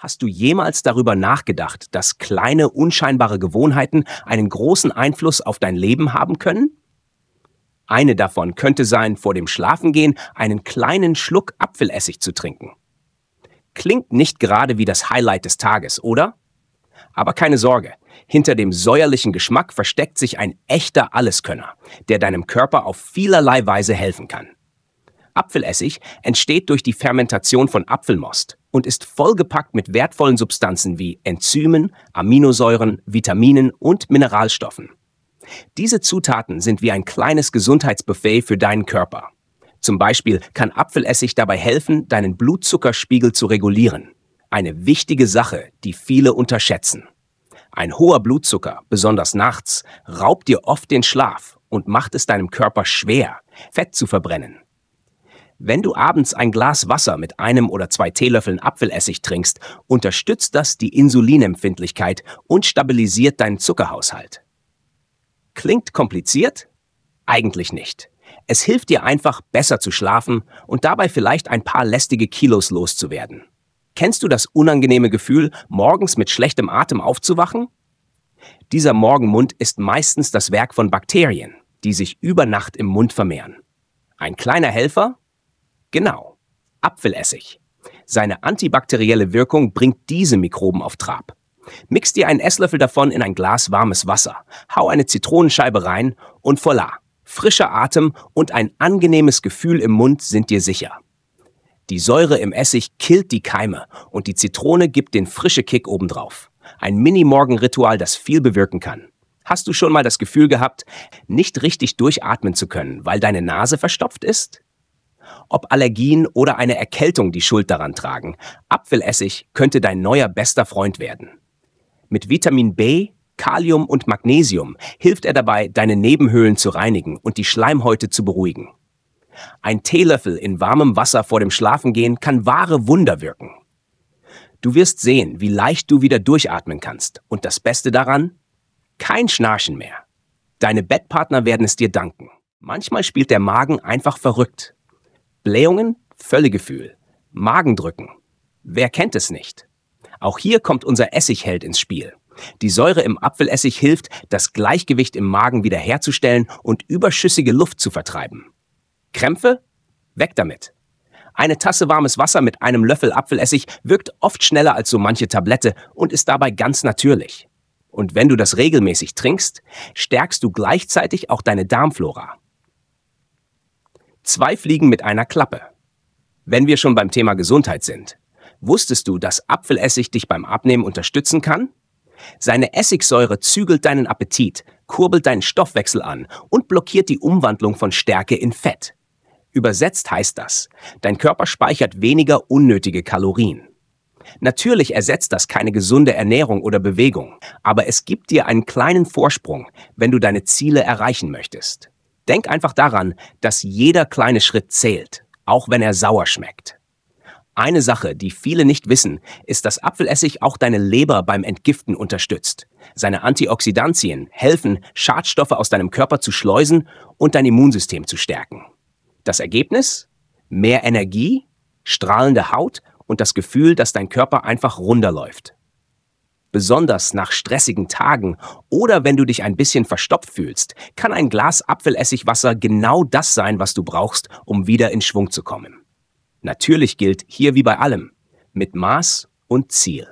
Hast du jemals darüber nachgedacht, dass kleine, unscheinbare Gewohnheiten einen großen Einfluss auf dein Leben haben können? Eine davon könnte sein, vor dem Schlafengehen einen kleinen Schluck Apfelessig zu trinken. Klingt nicht gerade wie das Highlight des Tages, oder? Aber keine Sorge, hinter dem säuerlichen Geschmack versteckt sich ein echter Alleskönner, der deinem Körper auf vielerlei Weise helfen kann. Apfelessig entsteht durch die Fermentation von Apfelmost und ist vollgepackt mit wertvollen Substanzen wie Enzymen, Aminosäuren, Vitaminen und Mineralstoffen. Diese Zutaten sind wie ein kleines Gesundheitsbuffet für deinen Körper. Zum Beispiel kann Apfelessig dabei helfen, deinen Blutzuckerspiegel zu regulieren. Eine wichtige Sache, die viele unterschätzen. Ein hoher Blutzucker, besonders nachts, raubt dir oft den Schlaf und macht es deinem Körper schwer, Fett zu verbrennen. Wenn du abends ein Glas Wasser mit einem oder zwei Teelöffeln Apfelessig trinkst, unterstützt das die Insulinempfindlichkeit und stabilisiert deinen Zuckerhaushalt. Klingt kompliziert? Eigentlich nicht. Es hilft dir einfach, besser zu schlafen und dabei vielleicht ein paar lästige Kilos loszuwerden. Kennst du das unangenehme Gefühl, morgens mit schlechtem Atem aufzuwachen? Dieser Morgenmund ist meistens das Werk von Bakterien, die sich über Nacht im Mund vermehren. Ein kleiner Helfer? Genau, Apfelessig. Seine antibakterielle Wirkung bringt diese Mikroben auf Trab. Mix dir einen Esslöffel davon in ein Glas warmes Wasser, hau eine Zitronenscheibe rein und voila. Frischer Atem und ein angenehmes Gefühl im Mund sind dir sicher. Die Säure im Essig killt die Keime und die Zitrone gibt den frische Kick obendrauf. Ein Mini-Morgen-Ritual, das viel bewirken kann. Hast du schon mal das Gefühl gehabt, nicht richtig durchatmen zu können, weil deine Nase verstopft ist? ob Allergien oder eine Erkältung die Schuld daran tragen. Apfelessig könnte dein neuer bester Freund werden. Mit Vitamin B, Kalium und Magnesium hilft er dabei, deine Nebenhöhlen zu reinigen und die Schleimhäute zu beruhigen. Ein Teelöffel in warmem Wasser vor dem Schlafengehen kann wahre Wunder wirken. Du wirst sehen, wie leicht du wieder durchatmen kannst. Und das Beste daran? Kein Schnarchen mehr. Deine Bettpartner werden es dir danken. Manchmal spielt der Magen einfach verrückt. Blähungen, Völlegefühl, Magendrücken. Wer kennt es nicht? Auch hier kommt unser Essigheld ins Spiel. Die Säure im Apfelessig hilft, das Gleichgewicht im Magen wiederherzustellen und überschüssige Luft zu vertreiben. Krämpfe? Weg damit. Eine Tasse warmes Wasser mit einem Löffel Apfelessig wirkt oft schneller als so manche Tablette und ist dabei ganz natürlich. Und wenn du das regelmäßig trinkst, stärkst du gleichzeitig auch deine Darmflora. Zwei Fliegen mit einer Klappe. Wenn wir schon beim Thema Gesundheit sind, wusstest du, dass Apfelessig dich beim Abnehmen unterstützen kann? Seine Essigsäure zügelt deinen Appetit, kurbelt deinen Stoffwechsel an und blockiert die Umwandlung von Stärke in Fett. Übersetzt heißt das, dein Körper speichert weniger unnötige Kalorien. Natürlich ersetzt das keine gesunde Ernährung oder Bewegung, aber es gibt dir einen kleinen Vorsprung, wenn du deine Ziele erreichen möchtest. Denk einfach daran, dass jeder kleine Schritt zählt, auch wenn er sauer schmeckt. Eine Sache, die viele nicht wissen, ist, dass Apfelessig auch deine Leber beim Entgiften unterstützt. Seine Antioxidantien helfen, Schadstoffe aus deinem Körper zu schleusen und dein Immunsystem zu stärken. Das Ergebnis? Mehr Energie, strahlende Haut und das Gefühl, dass dein Körper einfach runterläuft. Besonders nach stressigen Tagen oder wenn du dich ein bisschen verstopft fühlst, kann ein Glas Apfelessigwasser genau das sein, was du brauchst, um wieder in Schwung zu kommen. Natürlich gilt hier wie bei allem, mit Maß und Ziel.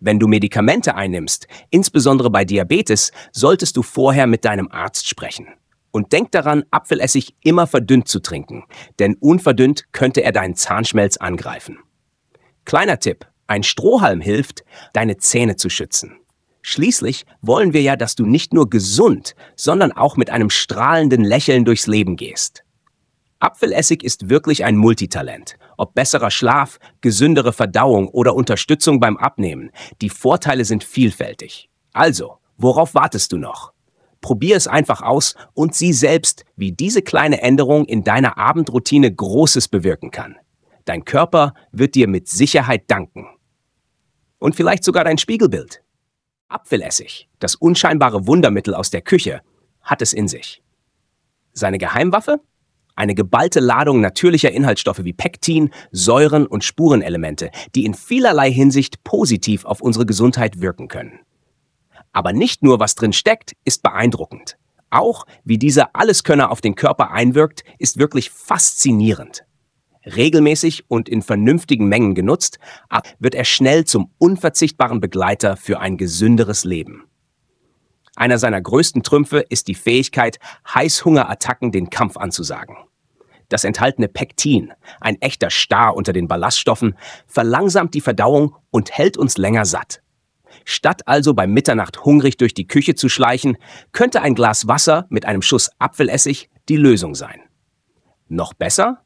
Wenn du Medikamente einnimmst, insbesondere bei Diabetes, solltest du vorher mit deinem Arzt sprechen. Und denk daran, Apfelessig immer verdünnt zu trinken, denn unverdünnt könnte er deinen Zahnschmelz angreifen. Kleiner Tipp, ein Strohhalm hilft, deine Zähne zu schützen. Schließlich wollen wir ja, dass du nicht nur gesund, sondern auch mit einem strahlenden Lächeln durchs Leben gehst. Apfelessig ist wirklich ein Multitalent. Ob besserer Schlaf, gesündere Verdauung oder Unterstützung beim Abnehmen, die Vorteile sind vielfältig. Also, worauf wartest du noch? Probier es einfach aus und sieh selbst, wie diese kleine Änderung in deiner Abendroutine Großes bewirken kann. Dein Körper wird dir mit Sicherheit danken und vielleicht sogar dein Spiegelbild. Apfelessig, das unscheinbare Wundermittel aus der Küche, hat es in sich. Seine Geheimwaffe? Eine geballte Ladung natürlicher Inhaltsstoffe wie Pektin, Säuren und Spurenelemente, die in vielerlei Hinsicht positiv auf unsere Gesundheit wirken können. Aber nicht nur was drin steckt, ist beeindruckend. Auch wie dieser Alleskönner auf den Körper einwirkt, ist wirklich faszinierend regelmäßig und in vernünftigen Mengen genutzt, wird er schnell zum unverzichtbaren Begleiter für ein gesünderes Leben. Einer seiner größten Trümpfe ist die Fähigkeit, Heißhungerattacken den Kampf anzusagen. Das enthaltene Pektin, ein echter Star unter den Ballaststoffen, verlangsamt die Verdauung und hält uns länger satt. Statt also bei Mitternacht hungrig durch die Küche zu schleichen, könnte ein Glas Wasser mit einem Schuss Apfelessig die Lösung sein. Noch besser,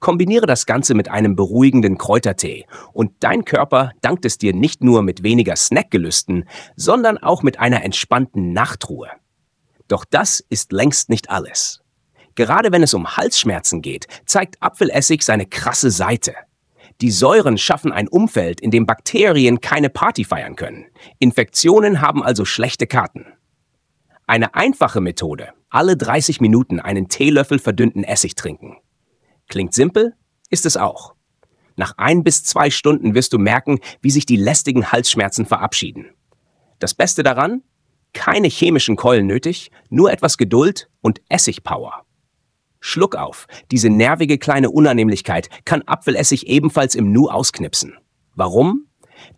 Kombiniere das Ganze mit einem beruhigenden Kräutertee und dein Körper dankt es dir nicht nur mit weniger Snackgelüsten, sondern auch mit einer entspannten Nachtruhe. Doch das ist längst nicht alles. Gerade wenn es um Halsschmerzen geht, zeigt Apfelessig seine krasse Seite. Die Säuren schaffen ein Umfeld, in dem Bakterien keine Party feiern können. Infektionen haben also schlechte Karten. Eine einfache Methode, alle 30 Minuten einen Teelöffel verdünnten Essig trinken. Klingt simpel, ist es auch. Nach ein bis zwei Stunden wirst du merken, wie sich die lästigen Halsschmerzen verabschieden. Das Beste daran? Keine chemischen Keulen nötig, nur etwas Geduld und Essigpower. Schluck auf, diese nervige kleine Unannehmlichkeit kann Apfelessig ebenfalls im Nu ausknipsen. Warum?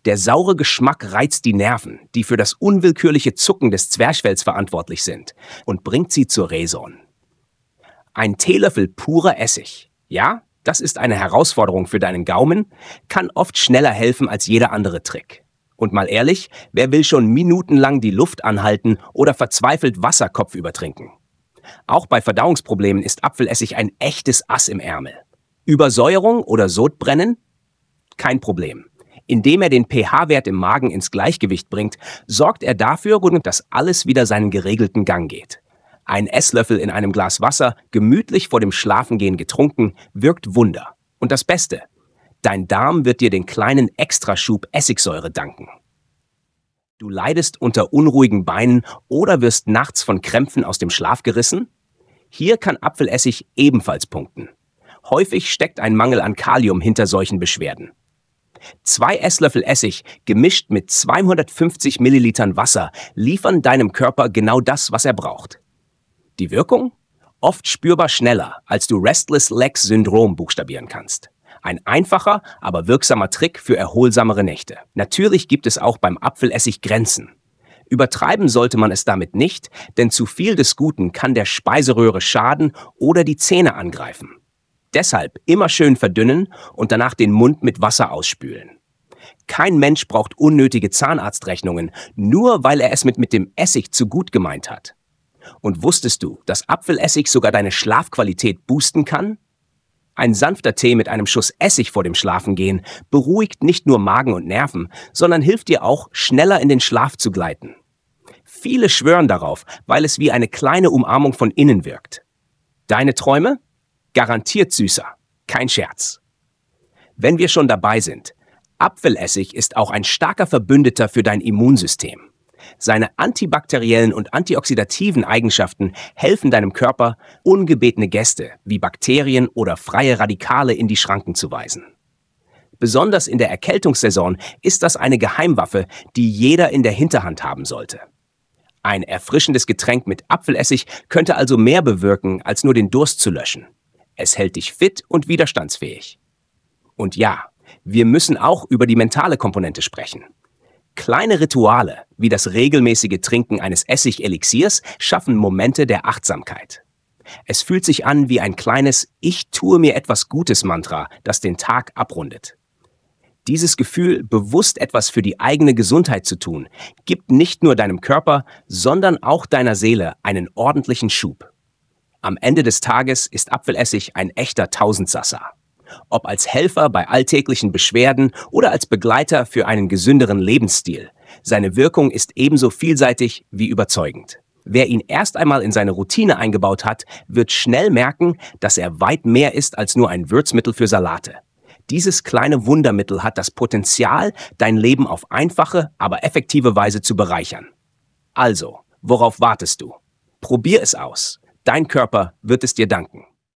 Der saure Geschmack reizt die Nerven, die für das unwillkürliche Zucken des Zwerchfells verantwortlich sind, und bringt sie zur Raison. Ein Teelöffel purer Essig, ja, das ist eine Herausforderung für deinen Gaumen, kann oft schneller helfen als jeder andere Trick. Und mal ehrlich, wer will schon minutenlang die Luft anhalten oder verzweifelt Wasserkopf übertrinken? Auch bei Verdauungsproblemen ist Apfelessig ein echtes Ass im Ärmel. Übersäuerung oder Sodbrennen? Kein Problem. Indem er den pH-Wert im Magen ins Gleichgewicht bringt, sorgt er dafür, dass alles wieder seinen geregelten Gang geht. Ein Esslöffel in einem Glas Wasser, gemütlich vor dem Schlafengehen getrunken, wirkt Wunder. Und das Beste, dein Darm wird dir den kleinen Extraschub Essigsäure danken. Du leidest unter unruhigen Beinen oder wirst nachts von Krämpfen aus dem Schlaf gerissen? Hier kann Apfelessig ebenfalls punkten. Häufig steckt ein Mangel an Kalium hinter solchen Beschwerden. Zwei Esslöffel Essig, gemischt mit 250 Millilitern Wasser, liefern deinem Körper genau das, was er braucht. Die Wirkung? Oft spürbar schneller, als du Restless Legs Syndrom buchstabieren kannst. Ein einfacher, aber wirksamer Trick für erholsamere Nächte. Natürlich gibt es auch beim Apfelessig Grenzen. Übertreiben sollte man es damit nicht, denn zu viel des Guten kann der Speiseröhre schaden oder die Zähne angreifen. Deshalb immer schön verdünnen und danach den Mund mit Wasser ausspülen. Kein Mensch braucht unnötige Zahnarztrechnungen, nur weil er es mit, mit dem Essig zu gut gemeint hat. Und wusstest du, dass Apfelessig sogar deine Schlafqualität boosten kann? Ein sanfter Tee mit einem Schuss Essig vor dem Schlafengehen beruhigt nicht nur Magen und Nerven, sondern hilft dir auch, schneller in den Schlaf zu gleiten. Viele schwören darauf, weil es wie eine kleine Umarmung von innen wirkt. Deine Träume? Garantiert süßer. Kein Scherz. Wenn wir schon dabei sind, Apfelessig ist auch ein starker Verbündeter für dein Immunsystem. Seine antibakteriellen und antioxidativen Eigenschaften helfen deinem Körper, ungebetene Gäste wie Bakterien oder freie Radikale in die Schranken zu weisen. Besonders in der Erkältungssaison ist das eine Geheimwaffe, die jeder in der Hinterhand haben sollte. Ein erfrischendes Getränk mit Apfelessig könnte also mehr bewirken, als nur den Durst zu löschen. Es hält dich fit und widerstandsfähig. Und ja, wir müssen auch über die mentale Komponente sprechen. Kleine Rituale, wie das regelmäßige Trinken eines Essigelixiers, schaffen Momente der Achtsamkeit. Es fühlt sich an wie ein kleines Ich tue mir etwas Gutes Mantra, das den Tag abrundet. Dieses Gefühl, bewusst etwas für die eigene Gesundheit zu tun, gibt nicht nur deinem Körper, sondern auch deiner Seele einen ordentlichen Schub. Am Ende des Tages ist Apfelessig ein echter Tausendsasser ob als Helfer bei alltäglichen Beschwerden oder als Begleiter für einen gesünderen Lebensstil. Seine Wirkung ist ebenso vielseitig wie überzeugend. Wer ihn erst einmal in seine Routine eingebaut hat, wird schnell merken, dass er weit mehr ist als nur ein Würzmittel für Salate. Dieses kleine Wundermittel hat das Potenzial, dein Leben auf einfache, aber effektive Weise zu bereichern. Also, worauf wartest du? Probier es aus. Dein Körper wird es dir danken.